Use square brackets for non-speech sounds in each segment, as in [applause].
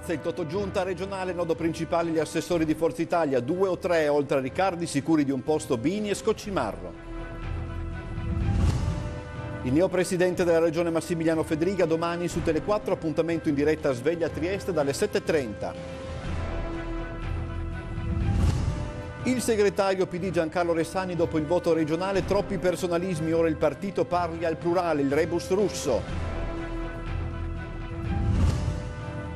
piazza il Giunta regionale, nodo principale gli assessori di Forza Italia, due o tre oltre a Riccardi sicuri di un posto Bini e Scoccimarro. Il neopresidente della regione Massimiliano Federica domani su Tele4 appuntamento in diretta a Sveglia Trieste dalle 7.30. Il segretario PD Giancarlo Ressani dopo il voto regionale troppi personalismi, ora il partito parli al plurale, il rebus russo.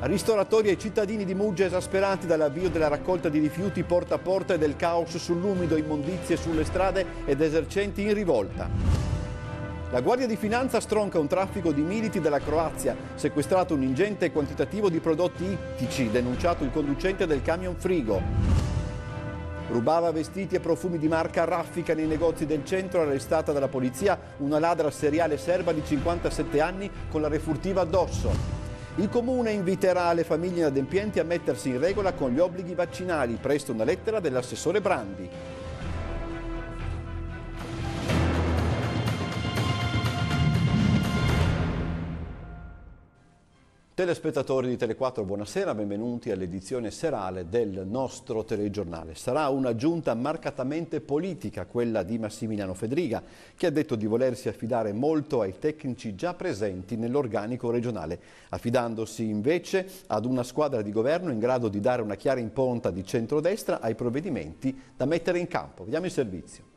Ristoratori e cittadini di Muggia esasperati dall'avvio della raccolta di rifiuti porta a porta e del caos sull'umido, immondizie sulle strade ed esercenti in rivolta. La Guardia di Finanza stronca un traffico di militi della Croazia, sequestrato un ingente quantitativo di prodotti ittici, denunciato il conducente del camion frigo. Rubava vestiti e profumi di marca raffica nei negozi del centro, arrestata dalla polizia una ladra seriale serba di 57 anni con la refurtiva addosso. Il Comune inviterà le famiglie inadempienti a mettersi in regola con gli obblighi vaccinali, presto una lettera dell'assessore Brandi. Telespettatori di Tele4, buonasera, benvenuti all'edizione serale del nostro telegiornale. Sarà una giunta marcatamente politica quella di Massimiliano Fedriga, che ha detto di volersi affidare molto ai tecnici già presenti nell'organico regionale, affidandosi invece ad una squadra di governo in grado di dare una chiara imponta di centrodestra ai provvedimenti da mettere in campo. Vediamo il servizio.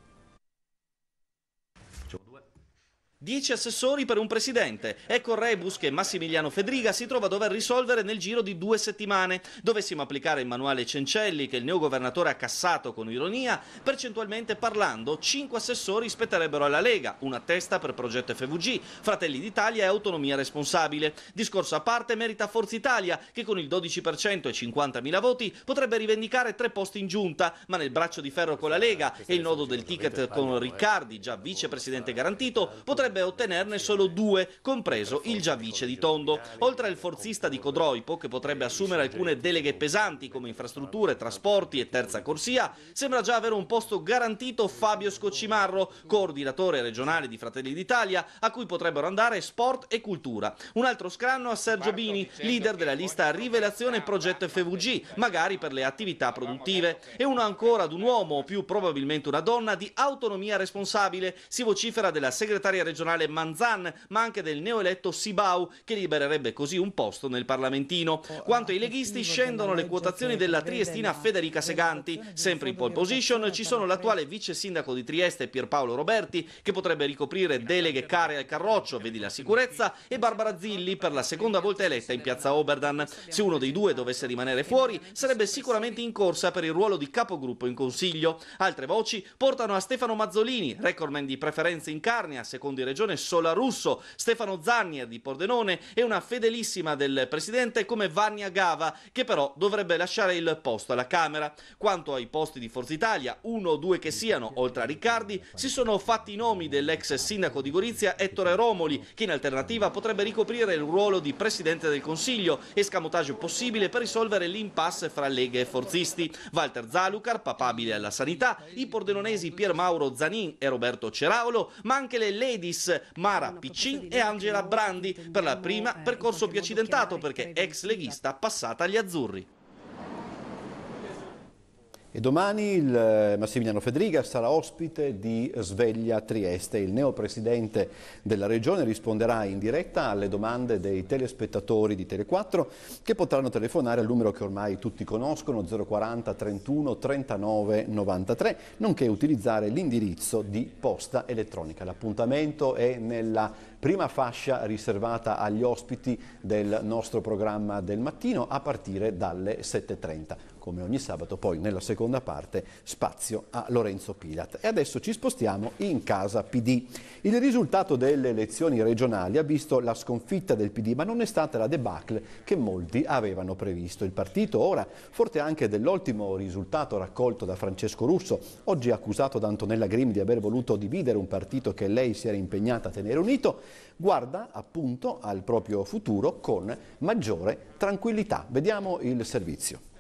10 assessori per un presidente. Ecco il rebus che Massimiliano Fedriga si trova a dover risolvere nel giro di due settimane. Dovessimo applicare il manuale Cencelli, che il neogovernatore ha cassato con ironia, percentualmente parlando, 5 assessori spetterebbero alla Lega, una testa per Progetto FVG, Fratelli d'Italia e Autonomia Responsabile. Discorso a parte merita Forza Italia, che con il 12% e 50.000 voti potrebbe rivendicare tre posti in giunta, ma nel braccio di ferro con la Lega e il nodo del ticket con Riccardi, già vicepresidente garantito, potrebbe potrebbe ottenerne solo due, compreso il già vice di Tondo. Oltre al forzista di Codroipo, che potrebbe assumere alcune deleghe pesanti come infrastrutture, trasporti e terza corsia, sembra già avere un posto garantito Fabio Scoccimarro, coordinatore regionale di Fratelli d'Italia, a cui potrebbero andare sport e cultura. Un altro scranno a Sergio Bini, leader della lista Rivelazione Progetto FVG, magari per le attività produttive. E uno ancora ad un uomo, o più probabilmente una donna, di autonomia responsabile. Si vocifera della segretaria regionale personale Manzan, ma anche del neoeletto Sibau, che libererebbe così un posto nel Parlamentino. Oh, ah, Quanto ai leghisti, scendono le quotazioni della triestina Federica Seganti. Sempre in pole position ci sono l'attuale vice sindaco di Trieste Pierpaolo Roberti, che potrebbe ricoprire deleghe care al Carroccio, vedi la sicurezza, e Barbara Zilli per la seconda volta eletta in piazza Oberdan. Se uno dei due dovesse rimanere fuori, sarebbe sicuramente in corsa per il ruolo di capogruppo in Consiglio. Altre voci portano a Stefano Mazzolini, recordman di preferenze in Carnia, secondo il Regione Solarusso, Stefano Zannia di Pordenone e una fedelissima del presidente come Vania Gava, che però dovrebbe lasciare il posto alla Camera. Quanto ai posti di Forza Italia, uno o due che siano, oltre a Riccardi, si sono fatti i nomi dell'ex sindaco di Gorizia Ettore Romoli, che in alternativa potrebbe ricoprire il ruolo di presidente del Consiglio, escamotaggio possibile per risolvere l'impasse fra leghe e Forzisti. Walter Zalucar, papabile alla sanità, i pordenonesi Pier Mauro Zanin e Roberto Ceraolo, ma anche le lady Davis, Mara Piccin e Angela Brandi, per la prima eh, percorso più accidentato perché ex leghista passata agli azzurri. E domani il eh, Massimiliano Fedriga sarà ospite di Sveglia Trieste. Il neopresidente della regione risponderà in diretta alle domande dei telespettatori di Tele4 che potranno telefonare al numero che ormai tutti conoscono 040 31 39 93 nonché utilizzare l'indirizzo di posta elettronica. L'appuntamento è nella prima fascia riservata agli ospiti del nostro programma del mattino a partire dalle 7.30. Come ogni sabato poi nella seconda parte spazio a Lorenzo Pilat. E adesso ci spostiamo in casa PD. Il risultato delle elezioni regionali ha visto la sconfitta del PD ma non è stata la debacle che molti avevano previsto. Il partito ora, forte anche dell'ultimo risultato raccolto da Francesco Russo, oggi accusato da Antonella Grimm di aver voluto dividere un partito che lei si era impegnata a tenere unito, guarda appunto al proprio futuro con maggiore tranquillità. Vediamo il servizio.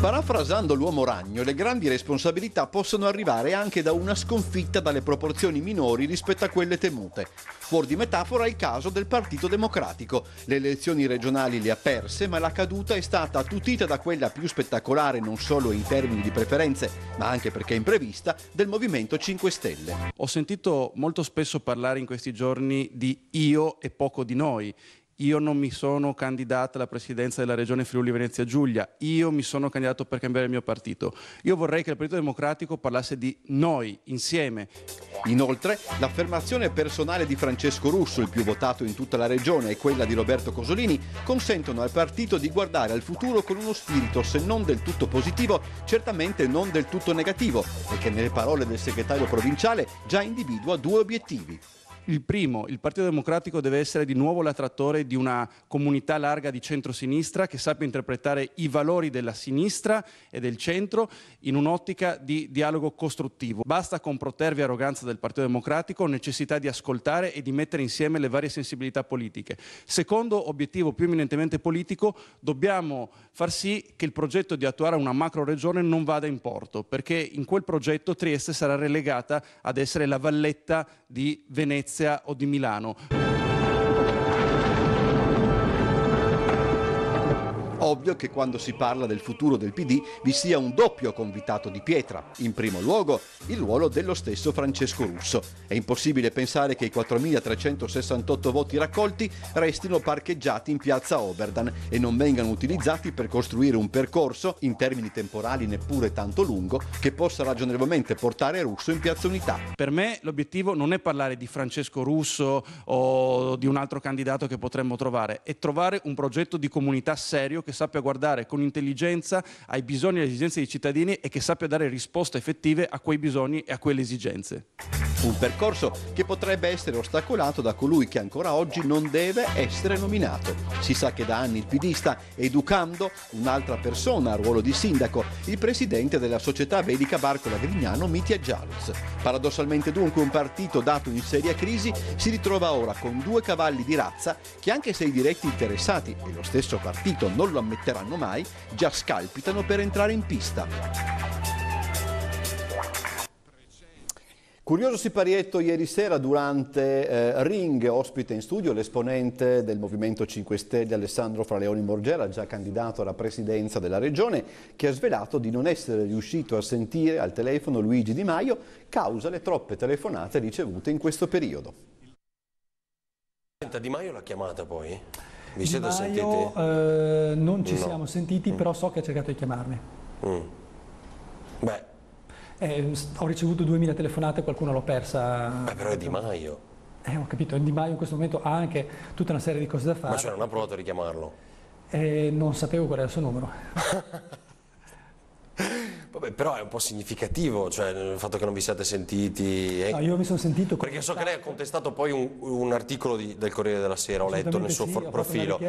Parafrasando l'uomo ragno, le grandi responsabilità possono arrivare anche da una sconfitta dalle proporzioni minori rispetto a quelle temute. Fuori di metafora è il caso del Partito Democratico. Le elezioni regionali le ha perse, ma la caduta è stata attutita da quella più spettacolare non solo in termini di preferenze, ma anche perché imprevista, del Movimento 5 Stelle. Ho sentito molto spesso parlare in questi giorni di io e poco di noi io non mi sono candidata alla presidenza della regione Friuli Venezia Giulia, io mi sono candidato per cambiare il mio partito. Io vorrei che il Partito Democratico parlasse di noi, insieme. Inoltre, l'affermazione personale di Francesco Russo, il più votato in tutta la regione, e quella di Roberto Cosolini consentono al partito di guardare al futuro con uno spirito, se non del tutto positivo, certamente non del tutto negativo, e che nelle parole del segretario provinciale già individua due obiettivi. Il primo, il Partito Democratico deve essere di nuovo l'attrattore di una comunità larga di centrosinistra che sappia interpretare i valori della sinistra e del centro in un'ottica di dialogo costruttivo. Basta con protervi arroganza del Partito Democratico, necessità di ascoltare e di mettere insieme le varie sensibilità politiche. Secondo obiettivo più eminentemente politico, dobbiamo far sì che il progetto di attuare una macro regione non vada in porto, perché in quel progetto Trieste sarà relegata ad essere la valletta di Venezia o di Milano. ovvio che quando si parla del futuro del PD vi sia un doppio convitato di pietra. In primo luogo il ruolo dello stesso Francesco Russo. È impossibile pensare che i 4.368 voti raccolti restino parcheggiati in piazza Oberdan e non vengano utilizzati per costruire un percorso, in termini temporali neppure tanto lungo, che possa ragionevolmente portare Russo in piazza Unità. Per me l'obiettivo non è parlare di Francesco Russo o di un altro candidato che potremmo trovare, è trovare un progetto di comunità serio che sappia guardare con intelligenza ai bisogni e alle esigenze dei cittadini e che sappia dare risposte effettive a quei bisogni e a quelle esigenze. Un percorso che potrebbe essere ostacolato da colui che ancora oggi non deve essere nominato. Si sa che da anni il PD sta educando un'altra persona al ruolo di sindaco, il presidente della società vedica Barcola Grignano, Mitia Gialuz. Paradossalmente dunque un partito dato in seria crisi si ritrova ora con due cavalli di razza che anche se i diretti interessati e lo stesso partito non lo ammettono, ammetteranno mai, già scalpitano per entrare in pista. Curioso siparietto ieri sera durante eh, Ring, ospite in studio l'esponente del Movimento 5 Stelle Alessandro Fraleoni Morgera, già candidato alla presidenza della regione, che ha svelato di non essere riuscito a sentire al telefono Luigi Di Maio causa le troppe telefonate ricevute in questo periodo. Senta, Di Maio l'ha chiamata poi? Vi siete Maio, sentiti? Eh, non ci no. siamo sentiti, mm. però so che ha cercato di chiamarmi. Mm. Beh. Eh, ho ricevuto 2000 telefonate, qualcuno l'ho persa. Beh, però è Di Maio. Eh, ho capito, Di Maio in questo momento ha anche tutta una serie di cose da fare. Ma cioè non ha provato a richiamarlo? Eh, non sapevo qual era il suo numero. [laughs] Vabbè, però è un po' significativo, cioè, il fatto che non vi siate sentiti. Eh? No, io mi sono sentito. Perché so che lei ha contestato poi un, un articolo di, del Corriere della Sera, ho letto nel suo sì, profilo.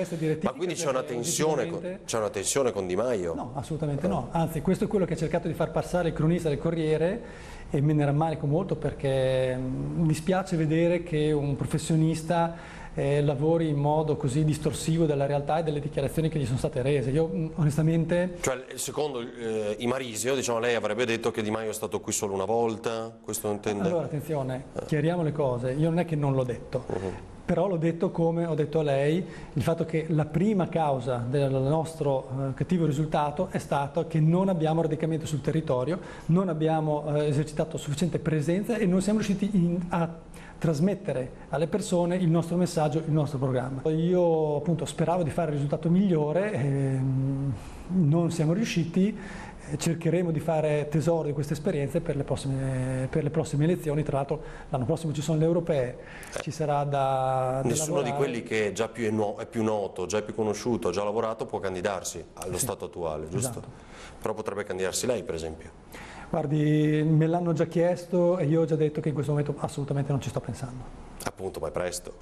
Ma quindi c'è una, con, c'è una, tensione con, Di Maio? No, assolutamente no. no. Anzi, questo è quello che ha cercato di far passare il cronista del Corriere e me ne rammarico molto perché mm, mi spiace vedere che un professionista eh, lavori in modo così distorsivo della realtà e delle dichiarazioni che gli sono state rese. Io mm, onestamente... Cioè, secondo eh, Imarisio, diciamo, lei avrebbe detto che Di Maio è stato qui solo una volta, questo intende... Allora, attenzione, chiariamo le cose, io non è che non l'ho detto. Uh -huh però l'ho detto come ho detto a lei, il fatto che la prima causa del nostro eh, cattivo risultato è stato che non abbiamo radicamento sul territorio, non abbiamo eh, esercitato sufficiente presenza e non siamo riusciti in, a trasmettere alle persone il nostro messaggio, il nostro programma. Io appunto speravo di fare il risultato migliore, ehm, non siamo riusciti, eh, cercheremo di fare tesoro di queste esperienze per le prossime, per le prossime elezioni. Tra l'altro l'anno prossimo ci sono le europee, eh. ci sarà da... Nessuno lavorare. di quelli che già più è, no, è, più noto, già è più conosciuto, ha già lavorato può candidarsi allo sì. stato attuale, esatto. giusto? Esatto. Però potrebbe candidarsi lei per esempio. Guardi, me l'hanno già chiesto e io ho già detto che in questo momento assolutamente non ci sto pensando. Appunto, ma è presto.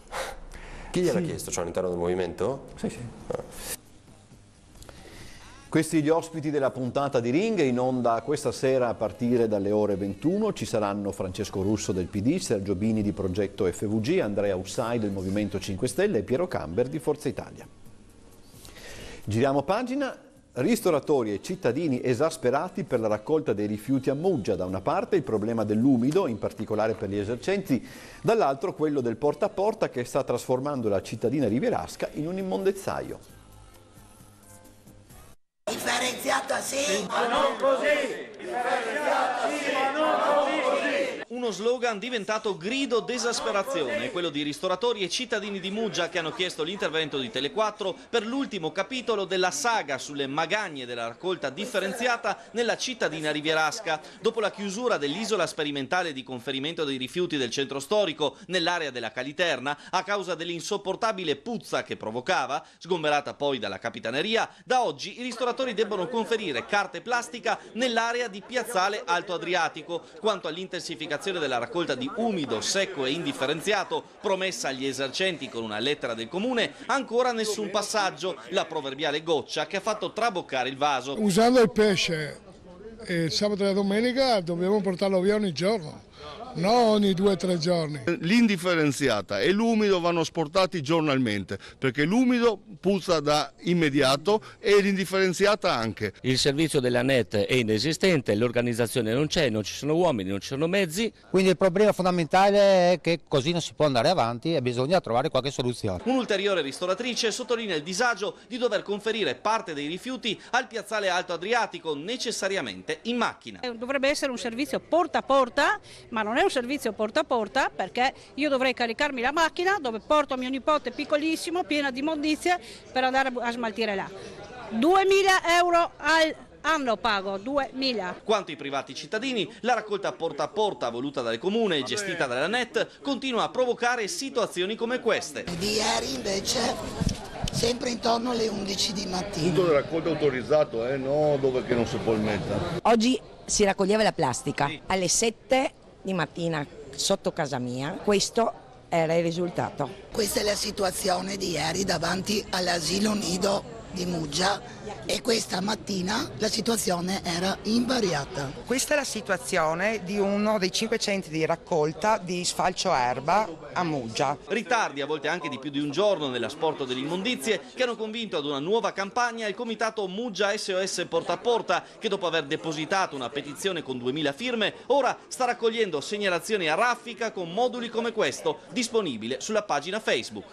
Chi gliel'ha sì. chiesto? Cioè all'interno del movimento? Sì, sì. Ah. Questi gli ospiti della puntata di Ring in onda questa sera a partire dalle ore 21. Ci saranno Francesco Russo del PD, Sergio Bini di Progetto FVG, Andrea Ussai del Movimento 5 Stelle e Piero Camber di Forza Italia. Giriamo pagina Ristoratori e cittadini esasperati per la raccolta dei rifiuti a Muggia, da una parte il problema dell'umido, in particolare per gli esercenti, dall'altro quello del porta a porta che sta trasformando la cittadina rivierasca in un immondezzaio. Differenziata sì, ma non così! Differenziata sì, ma non così! Uno slogan diventato grido desasperazione, quello di ristoratori e cittadini di Muggia che hanno chiesto l'intervento di Telequattro per l'ultimo capitolo della saga sulle magagne della raccolta differenziata nella cittadina rivierasca. Dopo la chiusura dell'isola sperimentale di conferimento dei rifiuti del centro storico nell'area della Caliterna, a causa dell'insopportabile puzza che provocava, sgomberata poi dalla Capitaneria, da oggi i ristoratori debbono conferire carte plastica nell'area di Piazzale Alto Adriatico. Quanto all'intensificazione realizzazione della raccolta di umido, secco e indifferenziato promessa agli esercenti con una lettera del comune, ancora nessun passaggio, la proverbiale goccia che ha fatto traboccare il vaso. Usando il pesce eh, il sabato e la domenica dobbiamo portarlo via ogni giorno, no ogni due o tre giorni. L'indifferenziata e l'umido vanno sportati giornalmente perché l'umido puzza da immediato e l'indifferenziata anche. Il servizio della NET è inesistente, l'organizzazione non c'è, non ci sono uomini, non ci sono mezzi. Quindi il problema fondamentale è che così non si può andare avanti e bisogna trovare qualche soluzione. Un'ulteriore ristoratrice sottolinea il disagio di dover conferire parte dei rifiuti al piazzale Alto Adriatico necessariamente in macchina. Dovrebbe essere un servizio porta a porta ma non è un servizio porta a porta perché io dovrei caricarmi la macchina dove porto mio nipote piccolissimo, piena di immondizie, per andare a smaltire là. 2.000 euro al anno pago 2.000. Quanto ai privati cittadini, la raccolta porta a porta voluta dal comune e gestita dalla NET continua a provocare situazioni come queste. Di ieri invece sempre intorno alle 11 di mattina. Punto di raccolta autorizzato, eh, no dove che non si può mettere. Oggi si raccoglieva la plastica. Sì. Alle 7 di mattina sotto casa mia, questo era il risultato. Questa è la situazione di ieri davanti all'asilo nido di Muggia e questa mattina la situazione era invariata. Questa è la situazione di uno dei cinque centri di raccolta di sfalcio erba a Muggia. Ritardi, a volte anche di più di un giorno, nell'asporto delle immondizie che hanno convinto ad una nuova campagna il comitato Muggia SOS Porta a Porta che dopo aver depositato una petizione con 2000 firme ora sta raccogliendo segnalazioni a raffica con moduli come questo disponibile sulla pagina Facebook.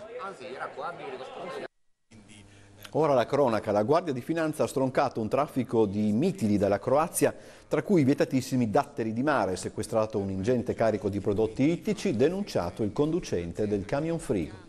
Ora la cronaca, la Guardia di Finanza ha stroncato un traffico di mitili dalla Croazia, tra cui vietatissimi datteri di mare, sequestrato un ingente carico di prodotti ittici, denunciato il conducente del camion frigo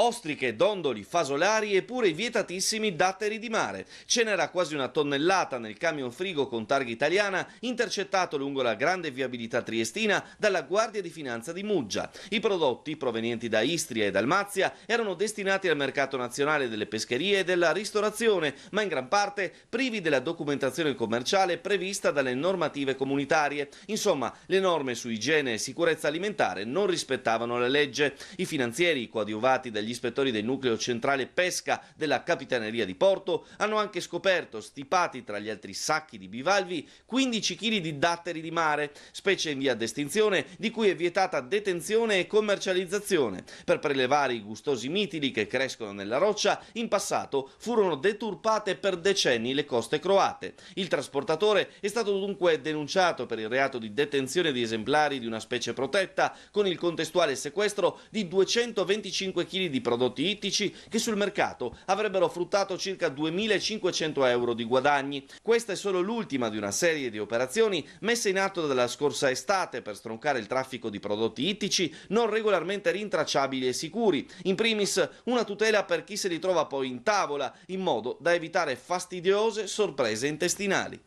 ostriche, dondoli, fasolari e pure i vietatissimi datteri di mare. Ce n'era quasi una tonnellata nel camion frigo con targa italiana intercettato lungo la grande viabilità triestina dalla Guardia di Finanza di Muggia. I prodotti, provenienti da Istria e Dalmazia, erano destinati al mercato nazionale delle pescherie e della ristorazione, ma in gran parte privi della documentazione commerciale prevista dalle normative comunitarie. Insomma, le norme su igiene e sicurezza alimentare non rispettavano la legge. I finanzieri coadiuvati dagli gli ispettori del nucleo centrale pesca della Capitaneria di Porto hanno anche scoperto, stipati tra gli altri sacchi di bivalvi, 15 kg di datteri di mare, specie in via d'estinzione di cui è vietata detenzione e commercializzazione. Per prelevare i gustosi mitili che crescono nella roccia, in passato furono deturpate per decenni le coste croate. Il trasportatore è stato dunque denunciato per il reato di detenzione di esemplari di una specie protetta con il contestuale sequestro di 225 kg di di prodotti ittici che sul mercato avrebbero fruttato circa 2.500 euro di guadagni. Questa è solo l'ultima di una serie di operazioni messe in atto dalla scorsa estate per stroncare il traffico di prodotti ittici non regolarmente rintracciabili e sicuri. In primis una tutela per chi se li trova poi in tavola, in modo da evitare fastidiose sorprese intestinali.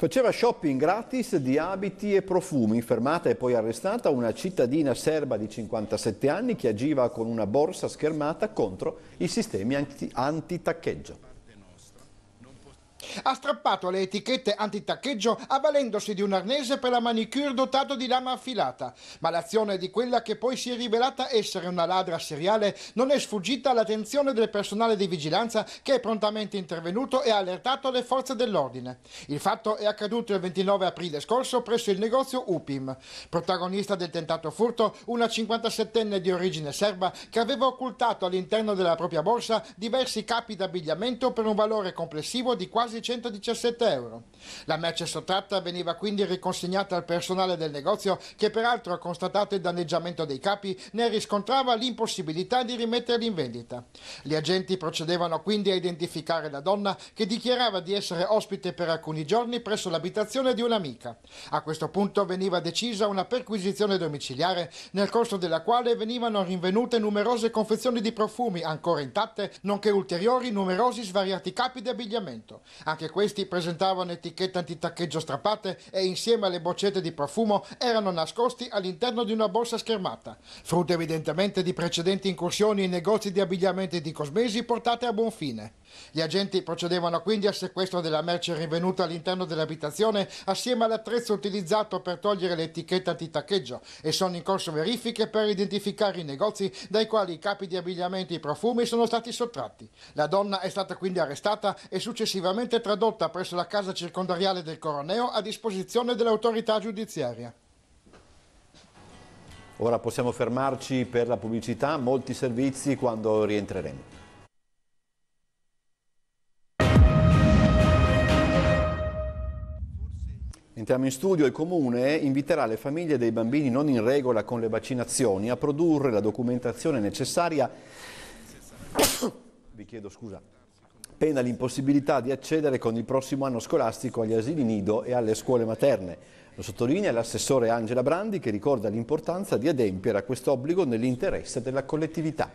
Faceva shopping gratis di abiti e profumi, Fermata e poi arrestata una cittadina serba di 57 anni che agiva con una borsa schermata contro i sistemi anti- antitaccheggio. Ha strappato le etichette antitaccheggio avvalendosi di un arnese per la manicure dotato di lama affilata, ma l'azione di quella che poi si è rivelata essere una ladra seriale non è sfuggita all'attenzione del personale di vigilanza che è prontamente intervenuto e ha allertato le forze dell'ordine. Il fatto è accaduto il 29 aprile scorso presso il negozio Upim. Protagonista del tentato furto, una 57enne di origine serba che aveva occultato all'interno della propria borsa diversi capi d'abbigliamento per un valore complessivo di quasi quasi 117 euro. La merce sottratta veniva quindi riconsegnata al personale del negozio che peraltro, constatato il danneggiamento dei capi, ne riscontrava l'impossibilità di rimetterli in vendita. Gli agenti procedevano quindi a identificare la donna che dichiarava di essere ospite per alcuni giorni presso l'abitazione di un'amica. A questo punto veniva decisa una perquisizione domiciliare nel corso della quale venivano rinvenute numerose confezioni di profumi ancora intatte, nonché ulteriori numerosi svariati capi di abbigliamento. Anche questi presentavano etichette antitaccheggio strappate e insieme alle boccette di profumo erano nascosti all'interno di una borsa schermata, frutto evidentemente di precedenti incursioni in negozi di abbigliamento e di cosmesi portate a buon fine. Gli agenti procedevano quindi al sequestro della merce rinvenuta all'interno dell'abitazione assieme all'attrezzo utilizzato per togliere l'etichetta antitaccheggio e sono in corso verifiche per identificare i negozi dai quali i capi di abbigliamento e i profumi sono stati sottratti. La donna è stata quindi arrestata e successivamente immediatamente tradotta presso la casa circondariale del Coroneo a disposizione dell'autorità giudiziaria. Ora possiamo fermarci per la pubblicità, molti servizi quando rientreremo. Entriamo in studio, il Comune inviterà le famiglie dei bambini non in regola con le vaccinazioni a produrre la documentazione necessaria, [coughs] vi chiedo scusa, pena l'impossibilità di accedere con il prossimo anno scolastico agli asili nido e alle scuole materne. Lo sottolinea l'assessore Angela Brandi che ricorda l'importanza di adempiere a quest'obbligo nell'interesse della collettività.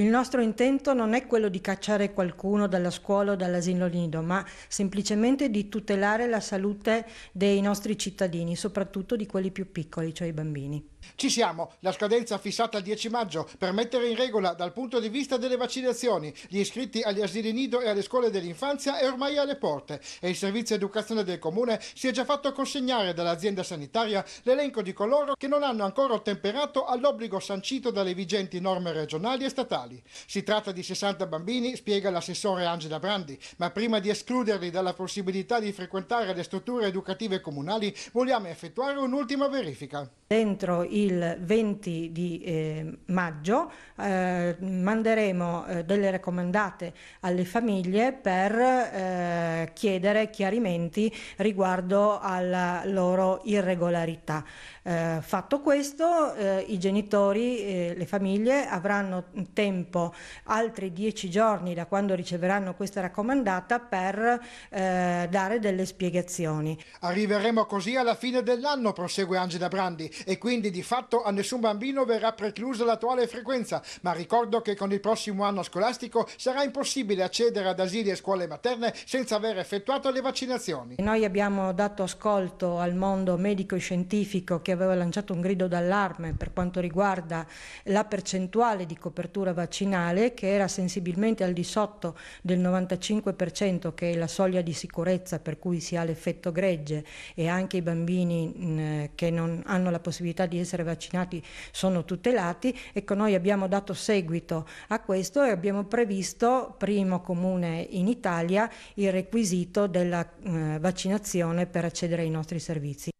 Il nostro intento non è quello di cacciare qualcuno dalla scuola o dall'asilo nido, ma semplicemente di tutelare la salute dei nostri cittadini, soprattutto di quelli più piccoli, cioè i bambini. Ci siamo, la scadenza fissata il 10 maggio per mettere in regola dal punto di vista delle vaccinazioni gli iscritti agli asili nido e alle scuole dell'infanzia è ormai alle porte e il servizio educazione del comune si è già fatto consegnare dall'azienda sanitaria l'elenco di coloro che non hanno ancora ottemperato all'obbligo sancito dalle vigenti norme regionali e statali speciali. Si tratta di 60 bambini, spiega l'assessore Angela Brandi, ma prima di escluderli dalla possibilità di frequentare le strutture educative comunali vogliamo effettuare un'ultima verifica. Entro il 20 di eh, maggio eh, manderemo eh, delle raccomandate alle famiglie per eh, chiedere chiarimenti riguardo alla loro irregolarità. Eh, fatto questo, eh, i genitori e eh, le famiglie avranno tempo altri dieci giorni da quando riceveranno questa raccomandata per eh, dare delle spiegazioni. Arriveremo così alla fine dell'anno, prosegue Angela Brandi, e quindi di fatto a nessun bambino verrà preclusa l'attuale frequenza, ma ricordo che con il prossimo anno scolastico sarà impossibile accedere ad asili e scuole materne senza aver effettuato le vaccinazioni. Noi abbiamo dato ascolto al mondo medico-scientifico che che aveva lanciato un grido d'allarme per quanto riguarda la percentuale di copertura vaccinale che era sensibilmente al di sotto del 95% che è la soglia di sicurezza per cui si ha l'effetto gregge e anche i bambini mh, mm, che non hanno la possibilità di essere vaccinati sono tutelati. Ecco, noi abbiamo dato seguito a questo e abbiamo previsto, primo comune in Italia, il requisito della eh, vaccinazione per accedere ai nostri servizi.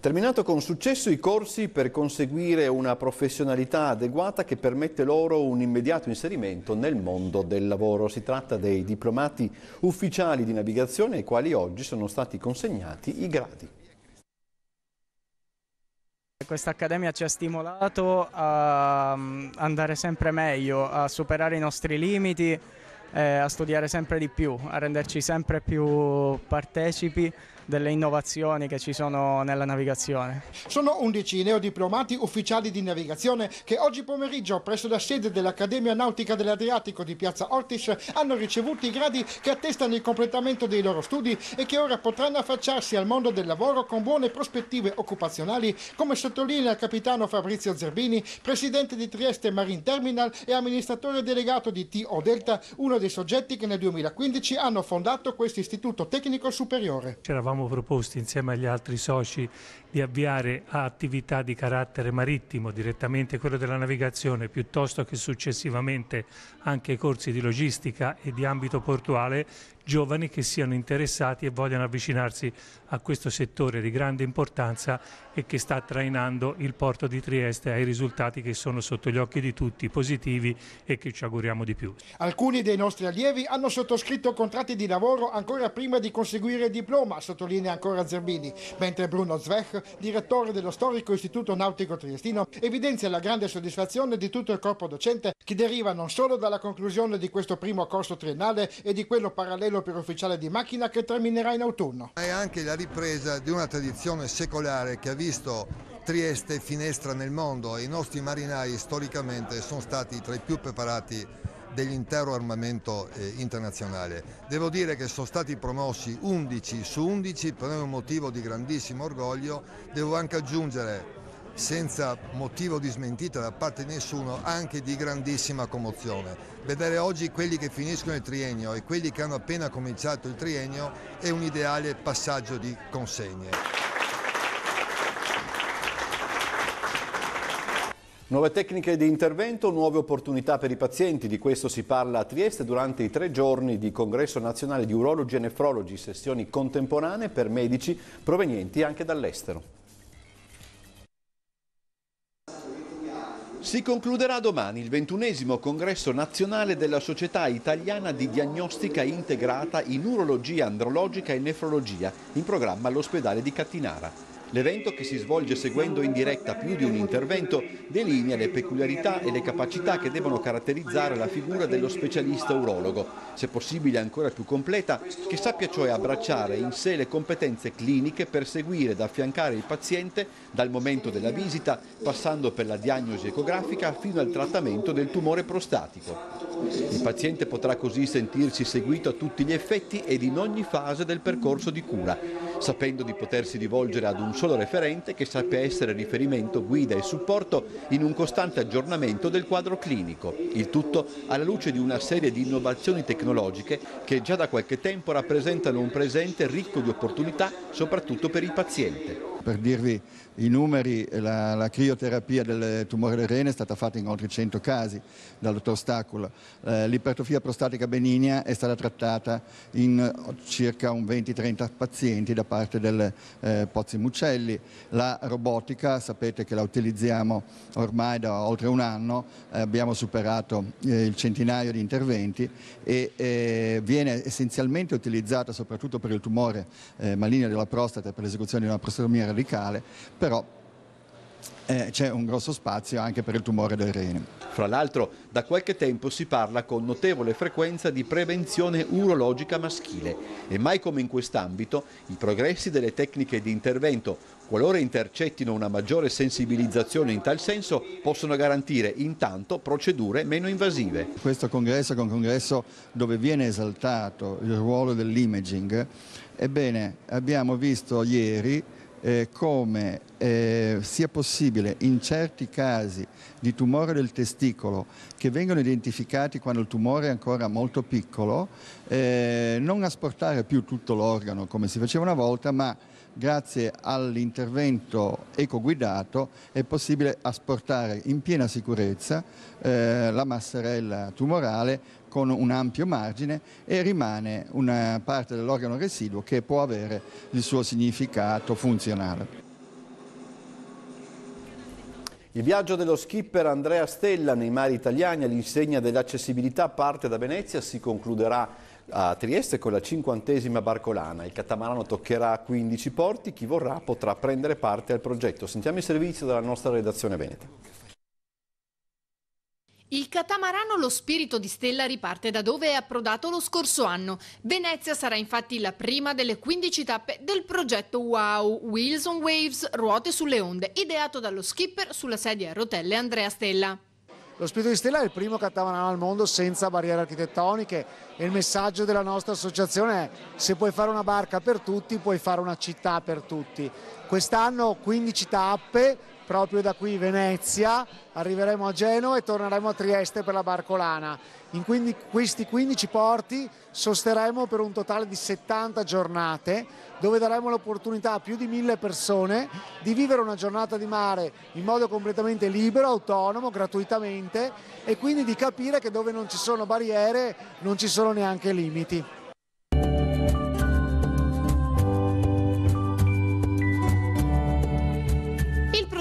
Terminato con successo i corsi per conseguire una professionalità adeguata che permette loro un immediato inserimento nel mondo del lavoro. Si tratta dei diplomati ufficiali di navigazione ai quali oggi sono stati consegnati i gradi. Questa accademia ci ha stimolato a mm, andare sempre meglio, a superare i nostri limiti, eh, a studiare sempre di più, a renderci sempre più partecipi delle innovazioni che ci sono nella navigazione. Sono 11 neodiplomati ufficiali di navigazione che oggi pomeriggio presso la sede dell'Accademia Nautica dell'Adriatico di Piazza Ortis hanno ricevuto i gradi che attestano il completamento dei loro studi e che ora potranno affacciarsi al mondo del lavoro con buone prospettive occupazionali come sottolinea il capitano Fabrizio Zerbini, presidente di Trieste Marine Terminal e amministratore delegato di TO Delta, uno dei soggetti che nel 2015 hanno fondato questo istituto tecnico superiore. C'eravamo abbiamo proposto insieme agli altri soci di avviare attività di carattere marittimo, direttamente quello della navigazione, piuttosto che successivamente anche corsi di logistica e di ambito portuale, giovani che siano interessati e vogliano avvicinarsi a questo settore di grande importanza e che sta trainando il porto di Trieste ai risultati che sono sotto gli occhi di tutti, positivi e che ci auguriamo di più. Alcuni dei nostri allievi hanno sottoscritto contratti di lavoro ancora prima di conseguire il diploma, sottolinea ancora Zerbini, mentre Bruno Zvech, direttore dello storico Istituto Nautico Triestino, evidenzia la grande soddisfazione di tutto il corpo docente che deriva non solo dalla conclusione di questo primo corso triennale e di quello parallelo premio per ufficiale di macchina che terminerà in autunno. È anche la ripresa di una tradizione secolare che ha visto Trieste finestra nel mondo e i nostri marinai storicamente sono stati tra i più preparati dell'intero armamento eh, internazionale. Devo dire che sono stati promossi 11 su 11, per noi è un motivo di grandissimo orgoglio. Devo anche aggiungere senza motivo di smentita da parte di nessuno, anche di grandissima commozione. Vedere oggi quelli che finiscono il triennio e quelli che hanno appena cominciato il triennio è un ideale passaggio di consegne. Nuove tecniche di intervento, nuove opportunità per i pazienti, di questo si parla a Trieste durante i tre giorni di Congresso Nazionale di Urologi e Nefrologi, sessioni contemporanee per medici provenienti anche dall'estero. Si concluderà domani il ventunesimo congresso nazionale della Società Italiana di Diagnostica Integrata in Urologia Andrologica e Nefrologia, in programma all'ospedale di Cattinara. L'evento, che si svolge seguendo in diretta più di un intervento, delinea le peculiarità e le capacità che devono caratterizzare la figura dello specialista urologo, se possibile ancora più completa, che sappia cioè abbracciare in sé le competenze cliniche per seguire ed affiancare il paziente dal momento della visita, passando per la diagnosi ecografica fino al trattamento del tumore prostatico. Il paziente potrà così sentirsi seguito a tutti gli effetti ed in ogni fase del percorso di cura sapendo di potersi rivolgere ad un solo referente che sappia essere riferimento, guida e supporto in un costante aggiornamento del quadro clinico. Il tutto alla luce di una serie di innovazioni tecnologiche che già da qualche tempo rappresentano un presente ricco di opportunità, soprattutto per il paziente. Per dirvi i numeri, la, la, crioterapia del tumore del rene è stata fatta in oltre 100 casi dal dottor Stacula. Eh, l'ipertrofia prostatica benigna è stata trattata in circa un 20-30 pazienti da parte del eh, Pozzi Muccelli. La robotica, sapete che la utilizziamo ormai da oltre un anno, eh, abbiamo superato eh, il centinaio di interventi e eh, viene essenzialmente utilizzata soprattutto per il tumore maligno della prostata e per l'esecuzione di una prostomia radicale però eh, c'è un grosso spazio anche per il tumore del rene. Fra l'altro da qualche tempo si parla con notevole frequenza di prevenzione urologica maschile e mai come in quest'ambito i progressi delle tecniche di intervento, qualora intercettino una maggiore sensibilizzazione in tal senso, possono garantire intanto procedure meno invasive. Questo congresso è un congresso dove viene esaltato il ruolo dell'imaging, ebbene abbiamo visto ieri eh, come eh, sia possibile in certi casi di tumore del testicolo che vengono identificati quando il tumore è ancora molto piccolo, eh, non asportare più tutto l'organo come si faceva una volta, ma grazie all'intervento ecoguidato è possibile asportare in piena sicurezza eh, la masserella tumorale con un ampio margine e rimane una parte dell'organo residuo che può avere il suo significato funzionale. Il viaggio dello skipper Andrea Stella nei mari italiani all'insegna dell'accessibilità parte da Venezia, si concluderà a Trieste con la cinquantesima barcolana. Il catamarano toccherà 15 porti, chi vorrà potrà prendere parte al progetto. Sentiamo il servizio della nostra redazione Veneta. Il catamarano Lo Spirito di Stella riparte da dove è approdato lo scorso anno. Venezia sarà infatti la prima delle 15 tappe del progetto WOW Wheels on Waves Ruote sulle Onde, ideato dallo skipper sulla sedia a rotelle Andrea Stella. Lo Spirito di Stella è il primo catamarano al mondo senza barriere architettoniche e il messaggio della nostra associazione è se puoi fare una barca per tutti puoi fare una città per tutti. Quest'anno 15 tappe proprio da qui Venezia, arriveremo a Genova e torneremo a Trieste per la Barcolana. In quindi, questi 15 porti sosterremo per un totale di 70 giornate dove daremo l'opportunità a più di mille persone di vivere una giornata di mare in modo completamente libero, autonomo, gratuitamente e quindi di capire che dove non ci sono barriere non ci sono neanche limiti.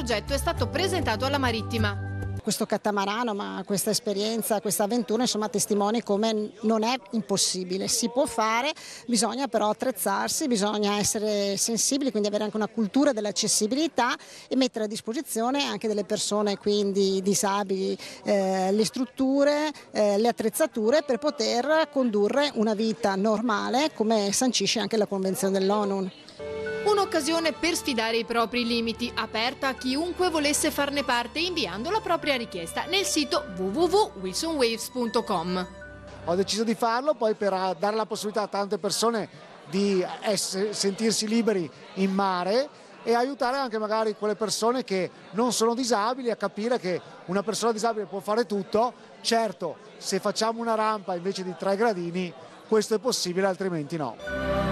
progetto è stato presentato alla Marittima questo catamarano, ma questa esperienza, questa avventura, insomma, testimoni come non è impossibile, si può fare, bisogna però attrezzarsi, bisogna essere sensibili, quindi avere anche una cultura dell'accessibilità e mettere a disposizione anche delle persone, quindi disabili, eh, le strutture, eh, le attrezzature per poter condurre una vita normale come sancisce anche la Convenzione dell'ONU. Un'occasione per sfidare i propri limiti, aperta a chiunque volesse farne parte inviando la propria richiesta nel sito www.wilsonwaves.com. Ho deciso di farlo poi per eh, dare la possibilità a tante persone di essere, sentirsi liberi in mare e aiutare anche magari quelle persone che non sono disabili a capire che una persona disabile può fare tutto. Certo, se facciamo una rampa invece di tre gradini, questo è possibile, altrimenti no.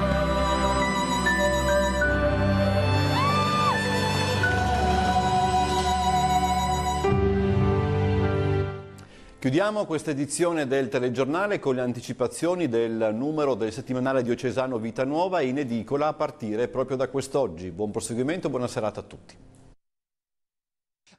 Chiudiamo questa edizione del telegiornale con le anticipazioni del numero del settimanale diocesano Vita Nuova in edicola a partire proprio da quest'oggi. Buon proseguimento, buona serata a tutti.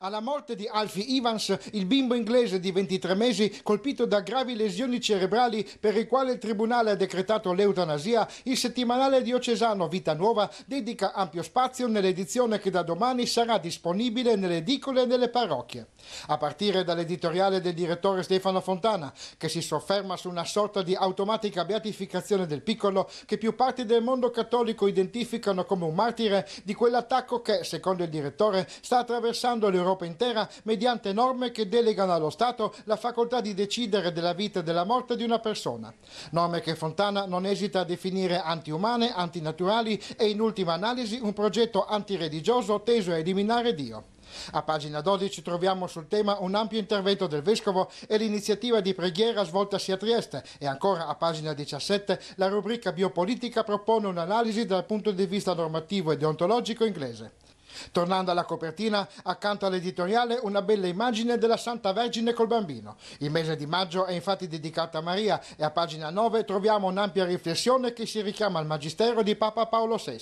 Alla morte di Alfie Evans, il bimbo inglese di 23 mesi, colpito da gravi lesioni cerebrali per il quale il tribunale ha decretato l'eutanasia, il settimanale diocesano Vita Nuova dedica ampio spazio nell'edizione che da domani sarà disponibile nelle edicole e nelle parrocchie. A partire dall'editoriale del direttore Stefano Fontana, che si sofferma su una sorta di automatica beatificazione del piccolo che più parti del mondo cattolico identificano come un martire di quell'attacco che, secondo il direttore, sta attraversando l'Europa l'Europa intera mediante norme che delegano allo Stato la facoltà di decidere della vita e della morte di una persona. Norme che Fontana non esita a definire antiumane, antinaturali e in ultima analisi un progetto antireligioso teso a eliminare Dio. A pagina 12 troviamo sul tema un ampio intervento del Vescovo e l'iniziativa di preghiera svoltasi a Trieste e ancora a pagina 17 la rubrica biopolitica propone un'analisi dal punto di vista normativo e deontologico inglese. Tornando alla copertina, accanto all'editoriale una bella immagine della Santa Vergine col bambino. Il mese di maggio è infatti dedicato a Maria e a pagina 9 troviamo un'ampia riflessione che si richiama al magistero di Papa Paolo VI.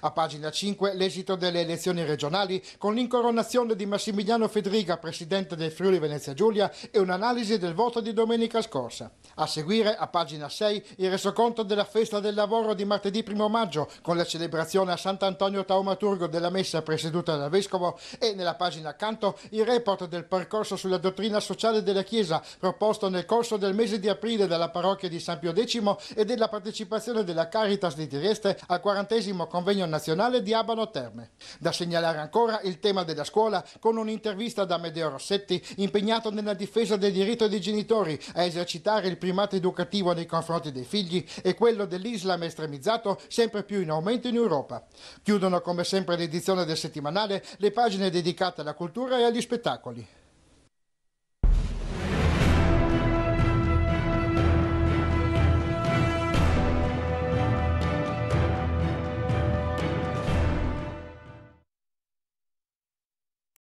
A pagina 5 l'esito delle elezioni regionali con l'incoronazione di Massimiliano Fedriga, presidente del Friuli Venezia Giulia e un'analisi del voto di domenica scorsa. A seguire, a pagina 6, il resoconto della festa del lavoro di martedì 1 maggio con la celebrazione a Sant'Antonio Taumaturgo della messa Chiesa presieduta dal Vescovo e nella pagina accanto il report del percorso sulla dottrina sociale della Chiesa proposto nel corso del mese di aprile dalla parrocchia di San Pio X e della partecipazione della Caritas di Trieste al 40 convegno nazionale di Abano Terme. Da segnalare ancora il tema della scuola con un'intervista da Medeo Rossetti impegnato nella difesa del diritto dei genitori a esercitare il primato educativo nei confronti dei figli e quello dell'Islam estremizzato sempre più in aumento in Europa. Chiudono come sempre l'edizione del settimanale le pagine dedicate alla cultura e agli spettacoli.